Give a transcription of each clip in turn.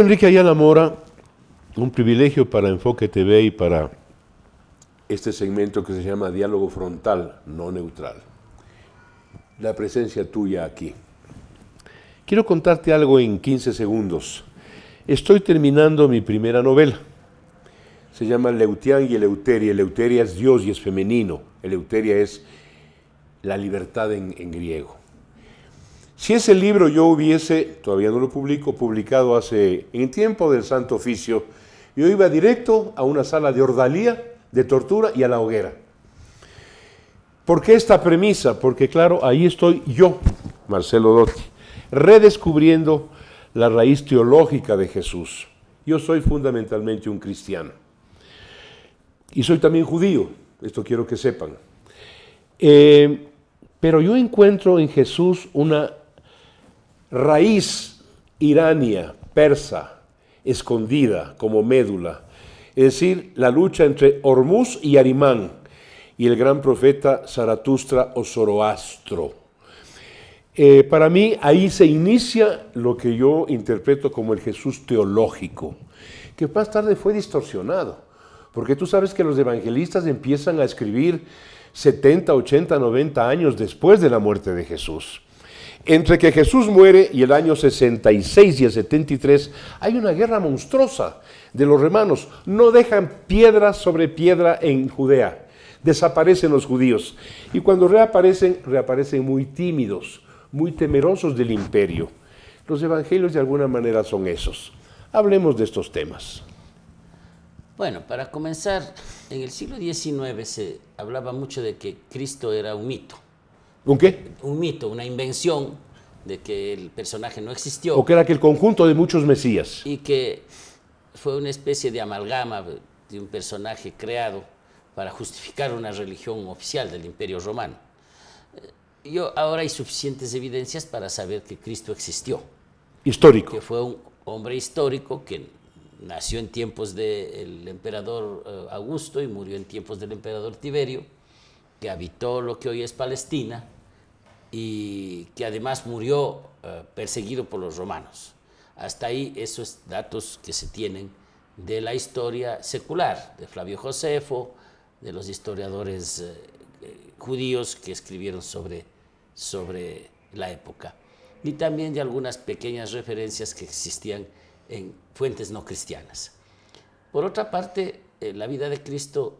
Enrique Ayala Mora, un privilegio para Enfoque TV y para este segmento que se llama Diálogo Frontal, no neutral. La presencia tuya aquí. Quiero contarte algo en 15 segundos. Estoy terminando mi primera novela. Se llama Leutian y Eleuteria. Eleuteria es Dios y es femenino. Eleuteria es la libertad en griego. Si ese libro yo hubiese, todavía no lo publico, publicado hace en tiempo del Santo Oficio, yo iba directo a una sala de ordalía, de tortura y a la hoguera. ¿Por qué esta premisa? Porque claro, ahí estoy yo, Marcelo Dotti, redescubriendo la raíz teológica de Jesús. Yo soy fundamentalmente un cristiano. Y soy también judío, esto quiero que sepan. Eh, pero yo encuentro en Jesús una raíz irania, persa, escondida como médula, es decir, la lucha entre Hormuz y Arimán y el gran profeta Zaratustra o Zoroastro. Eh, para mí ahí se inicia lo que yo interpreto como el Jesús teológico, que más tarde fue distorsionado, porque tú sabes que los evangelistas empiezan a escribir 70, 80, 90 años después de la muerte de Jesús. Entre que Jesús muere y el año 66 y el 73 hay una guerra monstruosa de los romanos. No dejan piedra sobre piedra en Judea. Desaparecen los judíos. Y cuando reaparecen, reaparecen muy tímidos, muy temerosos del imperio. Los evangelios de alguna manera son esos. Hablemos de estos temas. Bueno, para comenzar, en el siglo XIX se hablaba mucho de que Cristo era un mito ¿Un qué? Un mito, una invención de que el personaje no existió. O que era que el conjunto de muchos mesías. Y que fue una especie de amalgama de un personaje creado para justificar una religión oficial del Imperio Romano. Eh, yo ahora hay suficientes evidencias para saber que Cristo existió. Histórico. Que fue un hombre histórico que nació en tiempos del emperador eh, Augusto y murió en tiempos del emperador Tiberio que habitó lo que hoy es Palestina y que además murió eh, perseguido por los romanos. Hasta ahí esos datos que se tienen de la historia secular, de Flavio Josefo, de los historiadores eh, eh, judíos que escribieron sobre, sobre la época, y también de algunas pequeñas referencias que existían en fuentes no cristianas. Por otra parte, la vida de Cristo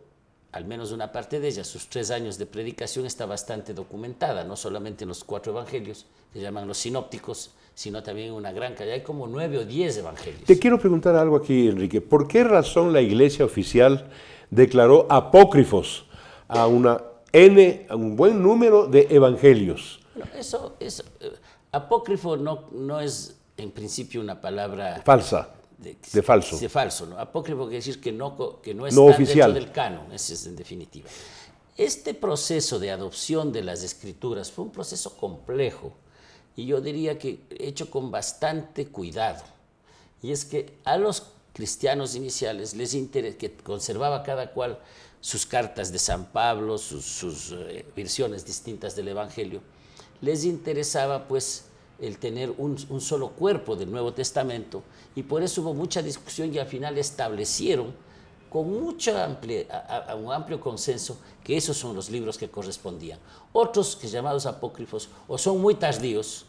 al menos una parte de ella, sus tres años de predicación está bastante documentada, no solamente en los cuatro evangelios, que se llaman los sinópticos, sino también en una gran cantidad, hay como nueve o diez evangelios. Te quiero preguntar algo aquí, Enrique. ¿Por qué razón la iglesia oficial declaró apócrifos a una N, a un buen número de evangelios? eso, eh, apócrifo no, no es en principio una palabra... Falsa de, falso. De falso, ¿no? Apócrifo quiere decir que no, que no está oficial. del canon, es en definitiva. Este proceso de adopción de las escrituras fue un proceso complejo y yo diría que hecho con bastante cuidado. Y es que a los cristianos iniciales les interesa que conservaba cada cual sus cartas de San Pablo, sus, eh, versiones distintas del Evangelio, les interesaba pues el tener un, solo cuerpo del Nuevo Testamento y por eso hubo mucha discusión y al final establecieron con mucho amplio, a, un amplio consenso que esos son los libros que correspondían. Otros que llamados apócrifos o son muy tardíos,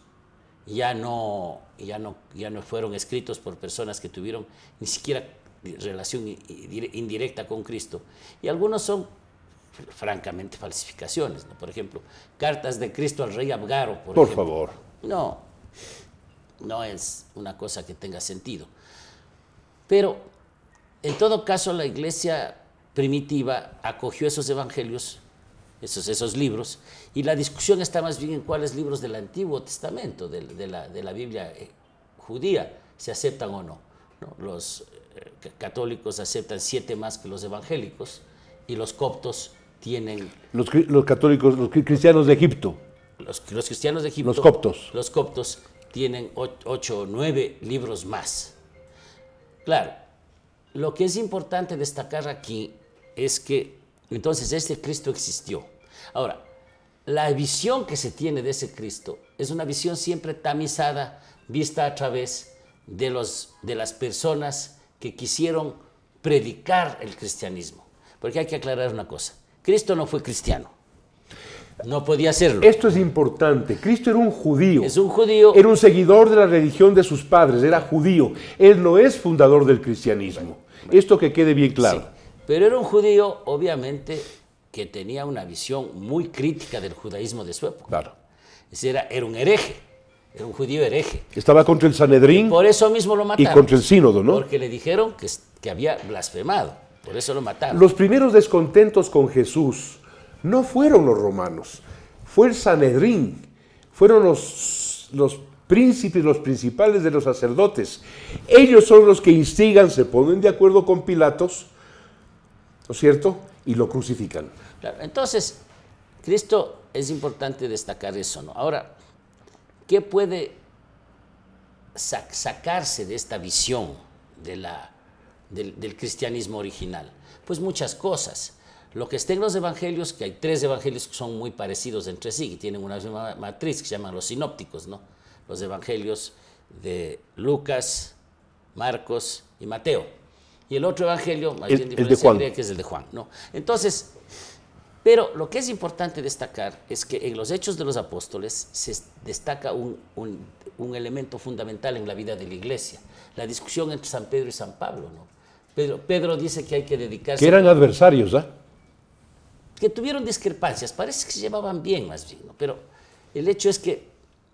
ya no, ya no, ya no fueron escritos por personas que tuvieron ni siquiera relación indirecta con Cristo. Y algunos son francamente falsificaciones. Por ejemplo, cartas de Cristo al rey Abgaro. Por, favor. No, no es una cosa que tenga sentido. Pero en todo caso la iglesia primitiva acogió esos evangelios, esos, esos libros, y la discusión está más bien en cuáles libros del Antiguo Testamento, de, la, Biblia eh, judía, se aceptan o no. Los eh, católicos aceptan siete más que los evangélicos y los coptos tienen... los católicos, los cristianos de Egipto los, cristianos de Egipto, los coptos, los coptos tienen ocho o nueve libros más. Claro, lo que es importante destacar aquí es que entonces este Cristo existió. Ahora, la visión que se tiene de ese Cristo es una visión siempre tamizada, vista a través de, los, de las personas que quisieron predicar el cristianismo. Porque hay que aclarar una cosa, Cristo no fue cristiano. No podía hacerlo. Esto es importante. Cristo era un judío. Es un judío. Era un seguidor de la religión de sus padres, era judío. Él no es fundador del cristianismo. Esto que quede bien claro. Pero era un judío, obviamente, que tenía una visión muy crítica del judaísmo de su época. Claro. Es era, era un hereje. Era un judío hereje. Estaba contra el Sanedrín. por eso mismo lo mataron. Y contra el sínodo, ¿no? Porque le dijeron que, que había blasfemado. Por eso lo mataron. Los primeros descontentos con Jesús no fueron los romanos, fue el Sanedrín, fueron los, príncipes, los principales de los sacerdotes. Ellos son los que instigan, se ponen de acuerdo con Pilatos, ¿no es cierto? Y lo crucifican. entonces, Cristo es importante destacar eso, ¿no? Ahora, ¿qué puede sacarse de esta visión del, del cristianismo original? Pues muchas cosas. Lo que está en los evangelios, que hay tres evangelios que son muy parecidos entre sí, que tienen una misma matriz, que se llaman los sinópticos, ¿no? Los evangelios de Lucas, Marcos y Mateo. Y el otro evangelio, más el, bien que es el de Juan, Entonces, pero lo que es importante destacar es que en los Hechos de los Apóstoles se destaca un, elemento fundamental en la vida de la iglesia, la discusión entre San Pedro y San Pablo, ¿no? Pedro, dice que hay que dedicarse... Que eran adversarios, ¿ah? que tuvieron discrepancias, parece que se llevaban bien más bien, pero el hecho es que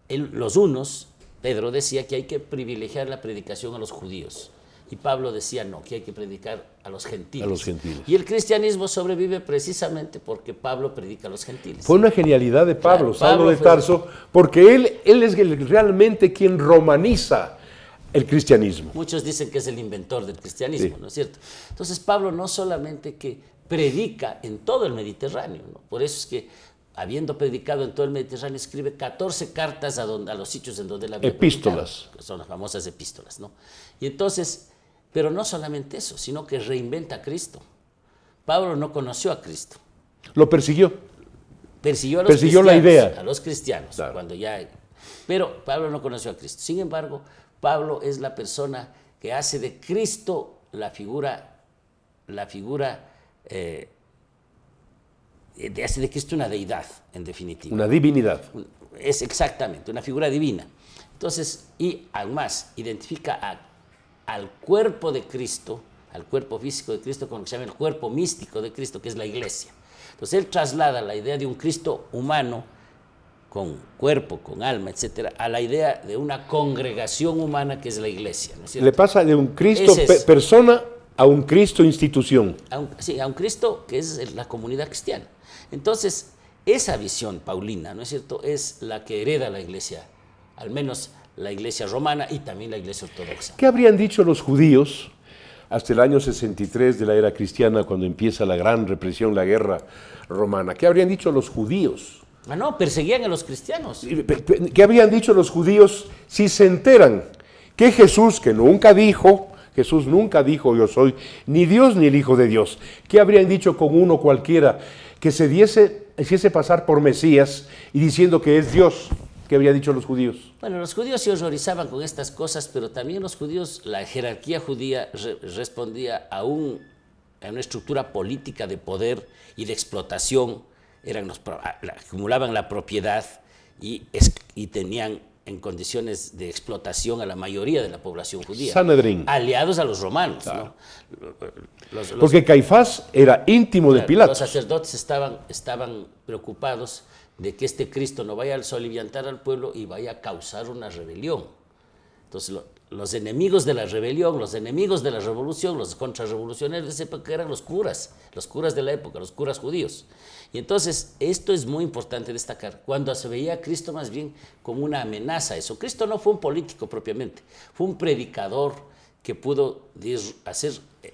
los unos, Pedro decía que hay que privilegiar la predicación a los judíos. Y Pablo decía no, que hay que predicar a los gentiles. los Y el cristianismo sobrevive precisamente porque Pablo predica a los gentiles. Fue una genialidad de Pablo, claro, de Tarso, porque él, él es realmente quien romaniza el cristianismo. Muchos dicen que es el inventor del cristianismo, ¿no es cierto? Entonces Pablo no solamente que predica en todo el Mediterráneo. Por eso es que, habiendo predicado en todo el Mediterráneo, escribe 14 cartas a, a los sitios en donde la había Epístolas. son las famosas epístolas, ¿no? Y entonces, pero no solamente eso, sino que reinventa a Cristo. Pablo no conoció a Cristo. Lo persiguió. Persiguió a los cristianos. la idea. A los cristianos, cuando ya... Pero Pablo no conoció a Cristo. Sin embargo, Pablo es la persona que hace de Cristo la figura, la figura eh, hace de Cristo una deidad, en definitiva. Una divinidad. Es exactamente, una figura divina. Entonces, y además identifica al cuerpo de Cristo, al cuerpo físico de Cristo, con lo que se llama el cuerpo místico de Cristo, que es la iglesia. Entonces, él traslada la idea de un Cristo humano, con cuerpo, con alma, etcétera, a la idea de una congregación humana que es la iglesia. ¿no Le pasa de un Cristo persona a un Cristo institución. sí, a un Cristo que es la comunidad cristiana. Entonces, esa visión paulina, ¿no es cierto?, es la que hereda la iglesia, al menos la iglesia romana y también la iglesia ortodoxa. ¿Qué habrían dicho los judíos hasta el año 63 de la era cristiana, cuando empieza la gran represión, la guerra romana? ¿Qué habrían dicho los judíos? Ah, no, perseguían a los cristianos. ¿Qué habrían dicho los judíos si se enteran que Jesús, que nunca dijo Jesús nunca dijo yo soy ni Dios ni el Hijo de Dios. ¿Qué habrían dicho con uno cualquiera que se diese, hiciese pasar por Mesías y diciendo que es Dios? ¿Qué habrían dicho los judíos? Bueno, los judíos se horrorizaban con estas cosas, pero también los judíos, la jerarquía judía respondía a, a una estructura política de poder y de explotación. Eran los, acumulaban la propiedad y tenían en condiciones de explotación a la mayoría de la población judía. Sanedrín. Aliados a los romanos. Porque Caifás era íntimo de Pilato. Los sacerdotes estaban, preocupados de que este Cristo no vaya a soliviantar al pueblo y vaya a causar una rebelión. Entonces, los enemigos de la rebelión, los enemigos de la revolución, los contrarrevolucionarios de esa eran los curas, los curas de la época, los curas judíos. Y entonces, esto es muy importante destacar. Cuando se veía a Cristo más bien como una amenaza a eso, Cristo no fue un político propiamente, fue un predicador que pudo hacer eh,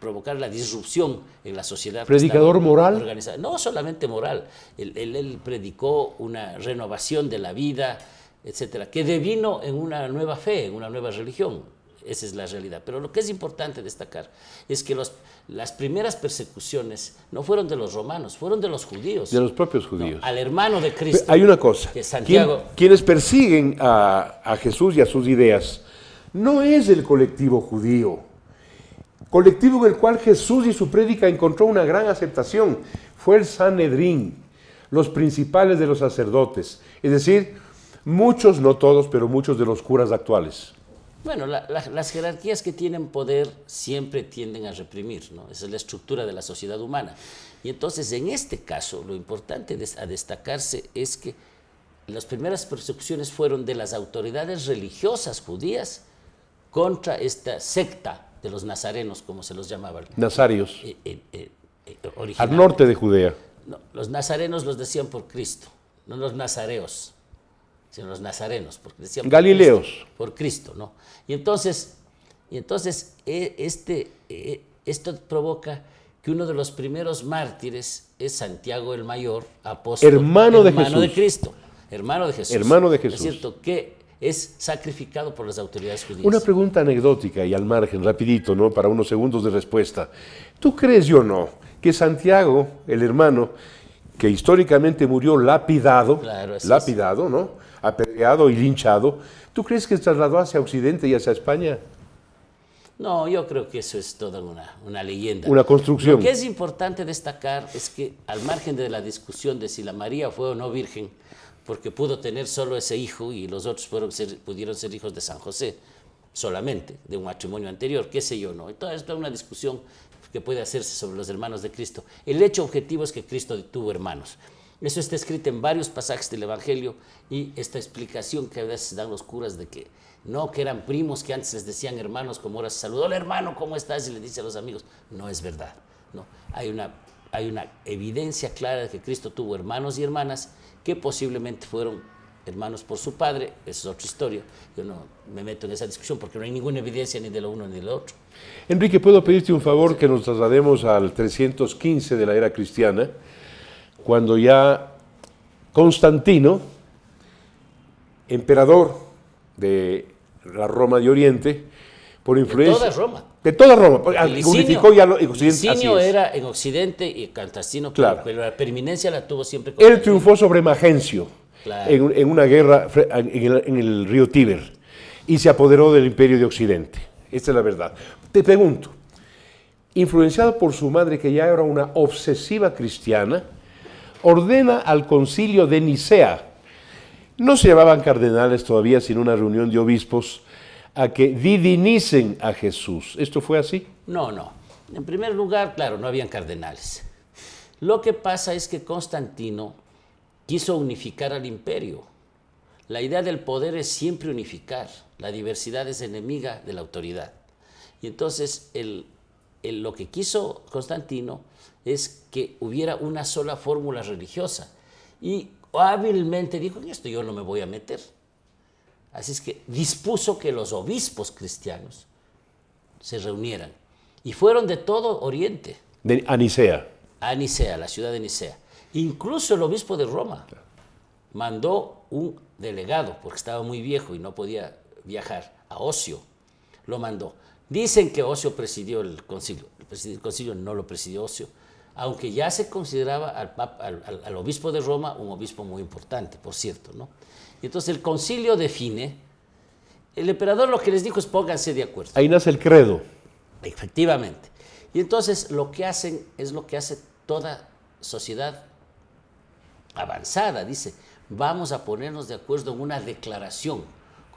provocar la disrupción en la sociedad. ¿Predicador moral? No solamente moral, él, él, predicó una renovación de la vida, etcétera, que devino en una nueva fe, en una nueva religión. Esa es la realidad. Pero lo que es importante destacar es que las primeras persecuciones no fueron de los romanos, fueron de los judíos. De los propios judíos. al hermano de Cristo. hay una cosa. que Santiago. quienes persiguen a, a Jesús y a sus ideas no es el colectivo judío colectivo en el cual Jesús y su prédica encontró una gran aceptación, fue el Sanedrín, los principales de los sacerdotes, es decir, muchos, no todos, pero muchos de los curas actuales. Bueno, las jerarquías que tienen poder siempre tienden a reprimir, ¿no? Esa es la estructura de la sociedad humana. Y entonces, en este caso, lo importante a destacarse es que las primeras persecuciones fueron de las autoridades religiosas judías contra esta secta de los nazarenos, como se los llamaba. Nazarios. Eh, eh, eh, Al norte de Judea. los nazarenos los decían por Cristo, no los nazareos sino los nazarenos, porque decían Galileos. Por Cristo, ¿no? Y entonces, y entonces e, este, e, esto provoca que uno de los primeros mártires es Santiago el Mayor, apóstol, hermano, de, hermano de Cristo, hermano de Jesús. Hermano de Jesús. Es cierto que es sacrificado por las autoridades judías. Una pregunta anecdótica y al margen, rapidito, ¿no? Para unos segundos de respuesta. ¿Tú crees, o no, que Santiago, el hermano, que históricamente murió lapidado, lapidado, ¿no? apedreado y linchado, ¿tú crees que se trasladó hacia Occidente y hacia España? No, yo creo que eso es toda una, una, leyenda. Una construcción. Lo que es importante destacar es que al margen de la discusión de si la María fue o no virgen, porque pudo tener solo ese hijo y los otros pudieron ser hijos de San José, solamente, de un matrimonio anterior, qué sé yo, no. Toda es una discusión que puede hacerse sobre los hermanos de Cristo. El hecho objetivo es que Cristo tuvo hermanos. Eso está escrito en varios pasajes del Evangelio y esta explicación que a veces dan los curas de que no, que eran primos, que antes les decían hermanos, como ahora se saludó el hermano, ¿cómo estás? Y le dice a los amigos, no es verdad. No, hay una, hay una evidencia clara de que Cristo tuvo hermanos y hermanas que posiblemente fueron hermanos por su padre, eso es otra historia. Yo no me meto en esa discusión porque no hay ninguna evidencia ni de lo uno ni de lo otro. Enrique, ¿puedo pedirte un favor que nos traslademos al 315 de la era cristiana? cuando ya Constantino, emperador de la Roma de Oriente, por influencia... De toda Roma. De toda Roma, ah, unificó ya era en Occidente y Cantastino, claro. pero la perminencia la tuvo siempre con Él triunfó sobre Magencio en, una guerra en el río Tíber y se apoderó del imperio de Occidente. Esta es la verdad. Te pregunto, influenciado por su madre que ya era una obsesiva cristiana, ordena al concilio de Nicea, no se llamaban cardenales todavía, sino una reunión de obispos, a que divinicen a Jesús. ¿Esto fue así? No, no. En primer lugar, claro, no habían cardenales. Lo que pasa es que Constantino quiso unificar al imperio. La idea del poder es siempre unificar. La diversidad es enemiga de la autoridad. Y entonces el eh, lo que quiso Constantino es que hubiera una sola fórmula religiosa. Y hábilmente dijo, en esto yo no me voy a meter. Así es que dispuso que los obispos cristianos se reunieran. Y fueron de todo Oriente. De Nicea. A Nicea, la ciudad de Nicea. Incluso el obispo de Roma mandó un delegado, porque estaba muy viejo y no podía viajar, a Ocio. Lo mandó. Dicen que Ocio presidió el concilio. El concilio no lo presidió Ocio, aunque ya se consideraba al, obispo de Roma un obispo muy importante, por cierto. ¿no? Y entonces el concilio define, el emperador lo que les dijo es pónganse de acuerdo. Ahí nace el credo. Efectivamente. Y entonces lo que hacen es lo que hace toda sociedad avanzada, dice, vamos a ponernos de acuerdo en una declaración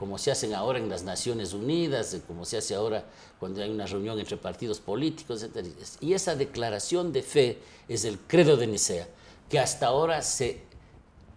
como se hacen ahora en las Naciones Unidas, como se hace ahora cuando hay una reunión entre partidos políticos, etc. Y esa declaración de fe es el credo de Nicea, que hasta ahora se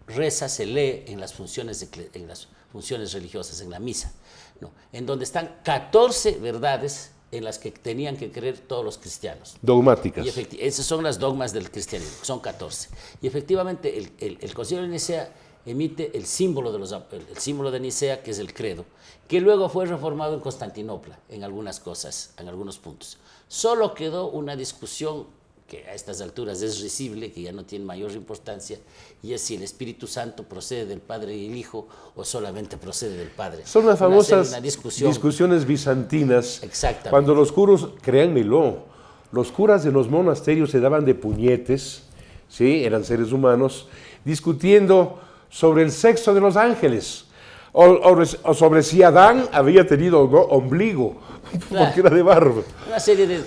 reza, se lee en las funciones, en las funciones religiosas, en la misa, ¿no? en donde están 14 verdades en las que tenían que creer todos los cristianos. Dogmáticas. Y esas son las dogmas del cristianismo, son 14. Y efectivamente el, el, Concilio de Nicea emite el símbolo, de los, el símbolo de Nicea, que es el credo, que luego fue reformado en Constantinopla, en algunas cosas, en algunos puntos. Solo quedó una discusión que a estas alturas es risible, que ya no tiene mayor importancia, y es si el Espíritu Santo procede del Padre y el Hijo o solamente procede del Padre. Son las famosas discusiones bizantinas. Exactamente. Cuando los curos, créanmelo, los curas de los monasterios se daban de puñetes, ¿sí? eran seres humanos, discutiendo sobre el sexo de los ángeles. O, sobre si Adán había tenido ombligo, porque era de barro. Una serie de,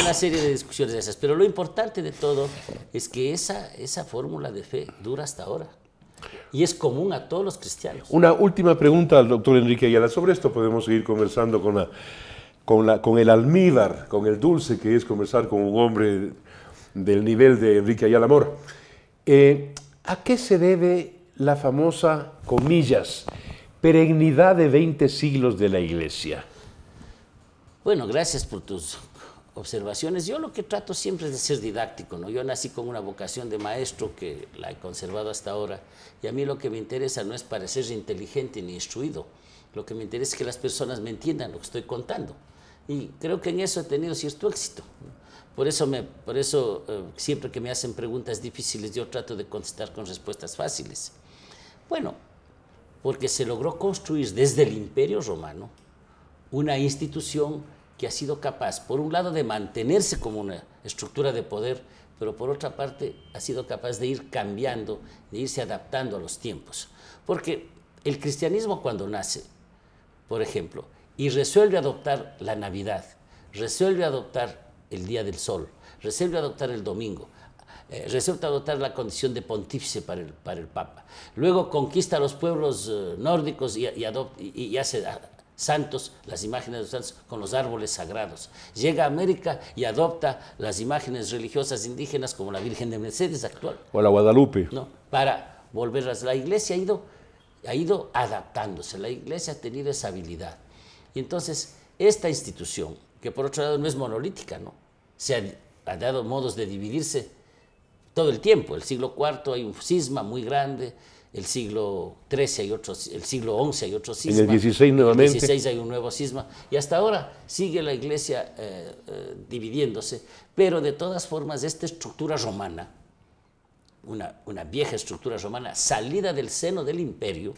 una serie de discusiones de esas. Pero lo importante de todo es que esa, esa fórmula de fe dura hasta ahora. Y es común a todos los cristianos. Una última pregunta al doctor Enrique Ayala. Sobre esto podemos seguir conversando con, la, con, la, con el almíbar, con el dulce que es conversar con un hombre del nivel de Enrique Ayala Mora. Eh, ¿A qué se debe la famosa, comillas, perennidad de 20 siglos de la Iglesia? Bueno, gracias por tus observaciones. Yo lo que trato siempre es de ser didáctico, ¿no? Yo nací con una vocación de maestro que la he conservado hasta ahora y a mí lo que me interesa no es parecer inteligente ni instruido, lo que me interesa es que las personas me entiendan lo que estoy contando y creo que en eso he tenido cierto éxito. Por eso, me, por eso eh, siempre que me hacen preguntas difíciles yo trato de contestar con respuestas fáciles. Bueno, porque se logró construir desde el Imperio Romano una institución que ha sido capaz, por un lado, de mantenerse como una estructura de poder, pero por otra parte ha sido capaz de ir cambiando, de irse adaptando a los tiempos. Porque el cristianismo cuando nace, por ejemplo, y resuelve adoptar la Navidad, resuelve adoptar el Día del Sol, resuelve adoptar el domingo, eh, resulta adoptar la condición de pontífice para el, para el Papa. Luego conquista los pueblos eh, nórdicos y, y, y, hace ah, santos, las imágenes de los santos con los árboles sagrados. Llega a América y adopta las imágenes religiosas indígenas como la Virgen de Mercedes actual. O la Guadalupe. para volverlas. La iglesia ha ido, ha ido adaptándose, la iglesia ha tenido esa habilidad. Y entonces, esta institución, que por otro lado no es monolítica, ¿no? Se ha dado modos de dividirse todo el tiempo. El siglo IV hay un sisma muy grande, el siglo XIII hay otro, el siglo XI hay otro cisma. En el XVI nuevamente. En el XVI hay un nuevo sisma, Y hasta ahora sigue la iglesia eh, eh, dividiéndose, pero de todas formas esta estructura romana, una, vieja estructura romana salida del seno del imperio,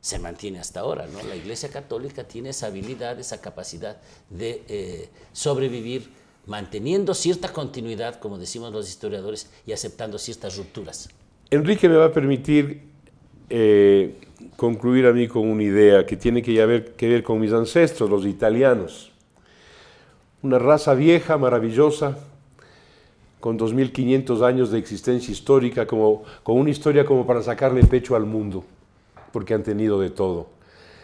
se mantiene hasta ahora. ¿no? La iglesia católica tiene esa habilidad, esa capacidad de eh, sobrevivir manteniendo cierta continuidad, como decimos los historiadores, y aceptando ciertas rupturas. Enrique me va a permitir eh, concluir a mí con una idea que tiene que ver, que ver con mis ancestros, los italianos. Una raza vieja, maravillosa, con 2.500 años de existencia histórica, como, con una historia como para sacarle pecho al mundo, porque han tenido de todo.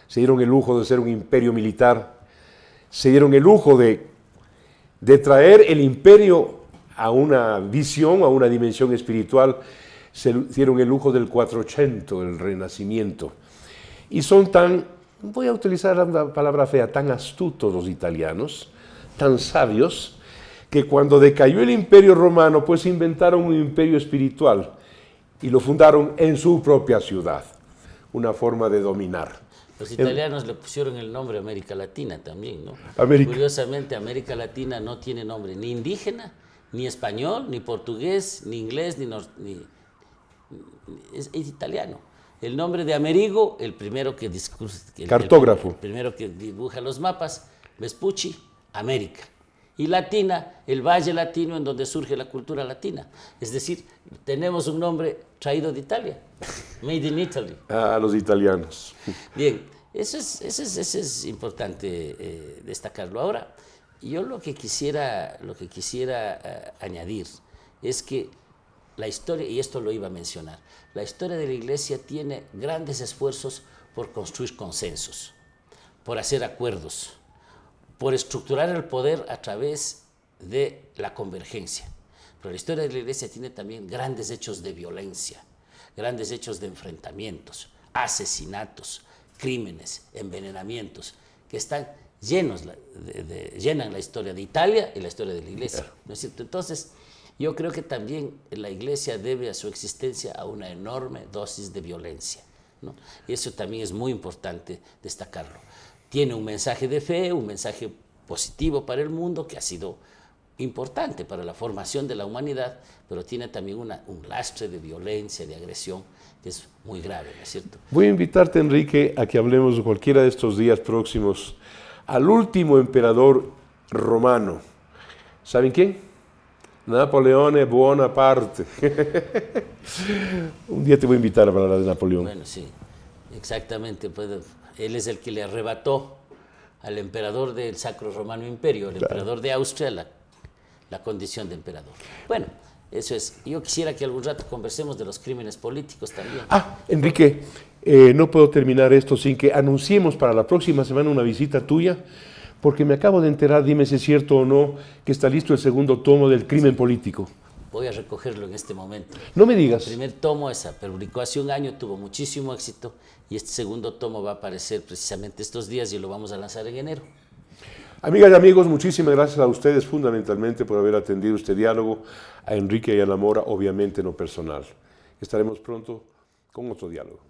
Se dieron el lujo de ser un imperio militar, se dieron el lujo de de traer el imperio a una visión, a una dimensión espiritual, se hicieron el lujo del 480, el Renacimiento. Y son tan, voy a utilizar la palabra fea, tan astutos los italianos, tan sabios, que cuando decayó el imperio romano, pues inventaron un imperio espiritual y lo fundaron en su propia ciudad, una forma de dominar. Los eh, italianos le pusieron el nombre América Latina también, ¿no? Curiosamente, América Latina no tiene nombre ni indígena, ni español, ni portugués, ni inglés, ni... ni es, italiano. El nombre de Amerigo, el primero que... el primero que dibuja los mapas, Vespucci, América y latina, el valle latino en donde surge la cultura latina. Es decir, tenemos un nombre traído de Italia, Made in Italy. A ah, los italianos. Bien, eso es, importante eh, destacarlo. Ahora, yo lo que quisiera, lo que quisiera eh, añadir es que la historia, y esto lo iba a mencionar, la historia de la Iglesia tiene grandes esfuerzos por construir consensos, por hacer acuerdos por estructurar el poder a través de la convergencia. Pero la historia de la iglesia tiene también grandes hechos de violencia, grandes hechos de enfrentamientos, asesinatos, crímenes, envenenamientos, que están llenos de, llenan la historia de Italia y la historia de la iglesia. ¿no es cierto? Entonces, yo creo que también la iglesia debe a su existencia a una enorme dosis de violencia. ¿no? Y eso también es muy importante destacarlo tiene un mensaje de fe, un mensaje positivo para el mundo que ha sido importante para la formación de la humanidad, pero tiene también un lastre de violencia, de agresión, que es muy grave, ¿no es cierto? Voy a invitarte, Enrique, a que hablemos cualquiera de estos días próximos al último emperador romano. ¿Saben quién? Napoleón Bonaparte. Un día te voy a invitar a hablar de Napoleón. Bueno, sí, exactamente. pues él es el que le arrebató al emperador del Sacro Romano Imperio, el emperador de Austria, la, condición de emperador. Bueno, eso es. Yo quisiera que algún rato conversemos de los crímenes políticos también. Ah, Enrique, eh, no puedo terminar esto sin que anunciemos para la próxima semana una visita tuya, porque me acabo de enterar, dime si es cierto o no, que está listo el segundo tomo del crimen político. Voy a recogerlo en este momento. No me digas. El primer tomo esa, publicó hace un año, tuvo muchísimo éxito y este segundo tomo va a aparecer precisamente estos días y lo vamos a lanzar en enero. Amigas y amigos, muchísimas gracias a ustedes fundamentalmente por haber atendido este diálogo, a Enrique y a la Mora, obviamente no personal. Estaremos pronto con otro diálogo.